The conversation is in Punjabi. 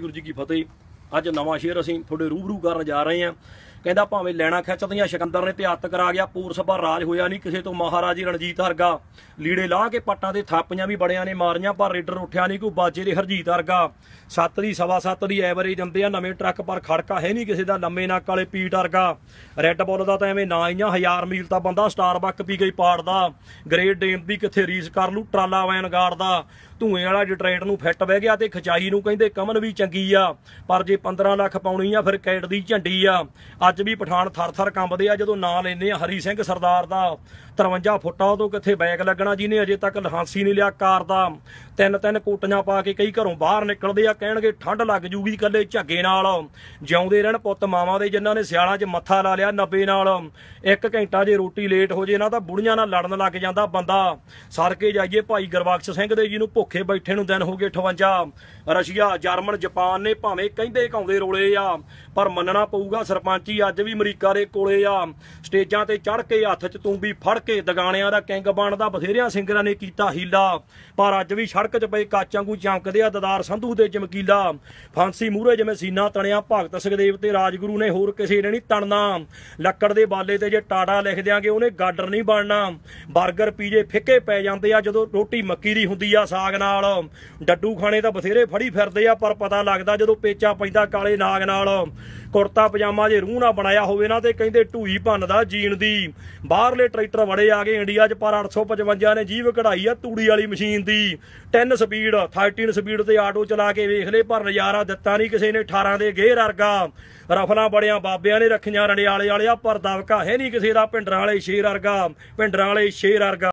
ਗੁਰੂ ਜੀ ਕੀ ਫਤਿਹ ਅੱਜ ਨਵਾਂ ਸ਼ੇਰ ਅਸੀਂ ਤੁਹਾਡੇ ਰੂਬਰੂ ਕਰਨ ਜਾ ਰਹੇ ਹਾਂ ਕਹਿੰਦਾ ਭਾਵੇਂ ਲੈਣਾ ਤੀਆਂ ਸ਼ਕੰਦਰ ਨੇ ਤੇ ਹੱਤ ਕਰਾ ਗਿਆ ਪੂਰ ਸਭਾ ਰਾਜ ਹੋਇਆ ਨਹੀਂ ਕਿਸੇ ਤੋਂ ਮਹਾਰਾਜੀ ਰਣਜੀਤ ਹਰਗਾ ਲੀੜੇ ਲਾ ਕੇ ਪੱਟਾਂ ਦੇ ਥਾਪੀਆਂ ਵੀ ਬੜਿਆਂ ਨੇ ਮਾਰੀਆਂ ਪਰ ਰੇਡਰ ਉੱਠਿਆ ਨਹੀਂ ਕੋਈ ਬਾਜੇ ਦੇ ਹਰਜੀਤ ਹਰਗਾ 7 ਦੀ ਸਵਾ 7 ਦੀ ਐਵਰੇਜ ਦਿੰਦੇ ਆ ਨਵੇਂ ਟਰੱਕ ਪਰ ਖੜਕਾ ਹੈ ਨਹੀਂ ਕਿਸੇ ਦਾ ਲੰਮੇ ਨੱਕ ਵਾਲੇ ਪੀਟ ਹਰਗਾ ਰੈੱਡ ਬੋਲ ਦਾ ਤਾਂ ਐਵੇਂ ਨਾ ਆਈਆਂ ਹਜ਼ਾਰ ਮੀਲ ਤਾਂ ਬੰਦਾ ਸਟਾਰਬੱਕ ਪੀ ਗਈ ਪਾੜਦਾ ਗ੍ਰੇਡ ਡੇਮ ਵੀ ਕਿੱਥੇ ਰੀਸ ਕਰ ਲੂ ਟਰਾਲਾ ਵੈਨ ਗਾਰਡ ਦਾ ਧੂਏ ਵਾਲਾ ਡਿਟਰੇਟ ਨੂੰ ਫਿੱਟ ਬਹਿ ਗਿਆ ਤੇ ਖਚਾਈ ਨੂੰ ਕਹਿੰਦੇ ਕਮਨ ਵੀ ਚੰਗੀ ਆ ਪਰ ਜੇ 15 ਲੱਖ ਪਾਉਣੀ ਆ ਫਿਰ ਕੈਟ ਦੀ ਝੰਡੀ ਆ ਅੱਜ ਵੀ ਪਠਾਨ ਥਰ-ਥਰ ਕੰਬਦੇ ਆ ਜਦੋਂ ਨਾਂ ਲੈਂਦੇ ਆ ਹਰੀ ਸਿੰਘ ਸਰਦਾਰ ਦਾ 53 ਫੁੱਟਾ ਉਹ ਤੋਂ ਕਿੱਥੇ ਬੈਗ ਲੱਗਣਾ ਜਿਹਨੇ ਅਜੇ ਤੱਕ ਲਹਾਂਸੀ ਨਹੀਂ ਲਿਆ ਕਾਰ ਦਾ ਤਿੰਨ ਤਿੰਨ ਕੋਟੀਆਂ ਪਾ ਕੇ ਕਈ ਘਰੋਂ ਬਾਹਰ ਨਿਕਲਦੇ ਆ ਕਹਿਣਗੇ ਠੰਡ ਲੱਗ ਜੂਗੀ ਕੱਲੇ ਝੱਗੇ ਨਾਲ ਜਿਉਂਦੇ ਰਹਿਣ ਪੁੱਤ ਮਾਵਾਂ ਦੇ ਜਿਨ੍ਹਾਂ ਨੇ ਸਿਆਲਾਂ 'ਚ ਮੱਥਾ ਲਾ ਲਿਆ 90 ਨਾਲ ਇੱਕ ਘੰਟਾ ਜੇ ਰੋਟੀ ਲੇਟ ਹੋ ਜੇ ਨਾ ਤਾਂ ਬੁੜੀਆਂ ਨਾਲ ਲੜਨ ਲੱਗ ਜਾਂਦਾ ਬੰਦਾ ਸਰ ਕੇ ਜਾਈਏ ਭਾਈ ਗਰਵਾਖਸ਼ ਸਿੰਘ ਦੇ ਜੀ ਨੂੰ ਭੁੱਖੇ ਬੈਠੇ ਨੂੰ ਦਿਨ ਹੋ ਗਏ 58 ਰਸ਼ੀਆ ਜਰਮਨ ਜਾਪਾਨ ਨੇ ਭਾਵੇਂ ਕਹਿੰਦੇ ਕਾਉਂਦੇ ਰੋਲੇ ਆ ਪਰ ਮੰਨਣਾ ਪਊਗਾ ਸਰਪੰਚੀ ਅੱਜ ਵੀ ਅਮਰੀਕਾ ਦੇ ਕੋਲੇ ਆ ਸਟੇਜਾਂ ਤੇ ਚੜ ਕੇ ਹੱਥ 'ਚ ਤੂੰਬੀ ਫੜ ਕੇ ਦਗਾਣਿਆਂ ਦਾ ਕਿੰਗ ਬਣਦਾ ਬਥੇਰਿਆਂ ਸਿੰਗਰਾਂ ਨੇ ਕੀਤਾ ਹੀਲਾ ਪਰ ਅੱਜ ਵੀ ਸੜਕ 'ਚ ਪਏ ਕਾਚਾਂ ਵਾਂਗੂ ਚਮਕਦੇ ਆ ਦਦਾਰ ਸੰਧੂ ਦੇ ਚਮਕੀਲਾ ਫਾਂਸੀ ਮੂਹਰੇ ਜਿਵੇਂ ਸੀਨਾ ਤਣਿਆ ਭਗਤ ਸਿੰਘਦੇਵ ਤੇ ਰਾਜਗੁਰੂ ਨੇ ਹੋਰ ਕਿਸੇ ਨੇ ਨਹੀਂ ਤਣਨਾ ਲੱਕੜ ਦੇ ਬਾਲੇ ਤੇ ਜੇ ਟਾਟਾ ਲਿਖ ਦਿਆਂਗੇ ਉਹਨੇ ਗਾਡਰ ਨਹੀਂ ਬਣਨਾ 버ਗਰ ਪੀਜੇ ਫਿੱਕੇ ਪੈ ਜਾਂਦੇ ਆ ਜਦੋਂ ਰੋਟੀ ਮੱਕੀ ਦੀ ਹੁੰਦੀ ਆ ਸਾਗ ਨਾਲ ਡੱਡੂ ਖਾਣੇ ਤਾਂ ਬਥੇਰੇ ਫੜੀ ਫਿਰਦੇ ਆ ਪਰ ਪਤਾ ਲੱਗਦਾ ਜਦੋਂ ਪੇਚਾ ਪੈਂਦਾ ਕਾਲੇ ਨਾਗ ਨਾਲ ਕੁਰਤਾ ਪਜਾਮਾ ਜੇ ਰੂਹ ਨਾਲ ਬਣਾਇਆ ਹੋਵੇ ਨਾ ਤੇ ਕਹਿੰਦੇ ਢੂਈ ਭੰਨਦਾ ਜੀਣ ਦੀ ਬਾਹਰਲੇ ਟਰੈਕਟਰ ਵੜੇ ਆ ਗਏ ਇੰਡੀਆ 'ਚ ਪਰ 855 ਨੇ ਜੀਵ ਕਢਾਈ ਆ ਤੂੜੀ ਵਾਲੀ ਮਸ਼ੀਨ ਦੀ 10 ਸਪੀਡ 13 ਸਪੀਡ ਤੇ ਆਟੋ ਚਲਾ ਕੇ ਵੇਖ ਲੈ ਪਰ ਨਜ਼ਾਰਾ ਦਿੱਤਾ ਨਹੀਂ ਕਿਸੇ ਨੇ 18 ਦੇ ਗੇਰ ਅਰਗਾ ਰਫਲਾਂ ਬੜਿਆਂ ਬਾਬਿਆਂ ਨੇ ਰੱਖੀਆਂ ਰਣਿਆਲੇ ਵਾਲਿਆ ਪਰ ਦਵਕਾ ਹੈ ਨਹੀਂ ਕਿਸੇ ਦਾ ਪਿੰਡਰਾਂ ਵਾਲੇ ਸ਼ੇਰ ਅਰਗਾ ਪਿੰਡਰਾਂ ਵਾਲੇ ਸ਼ੇਰ ਅਰਗਾ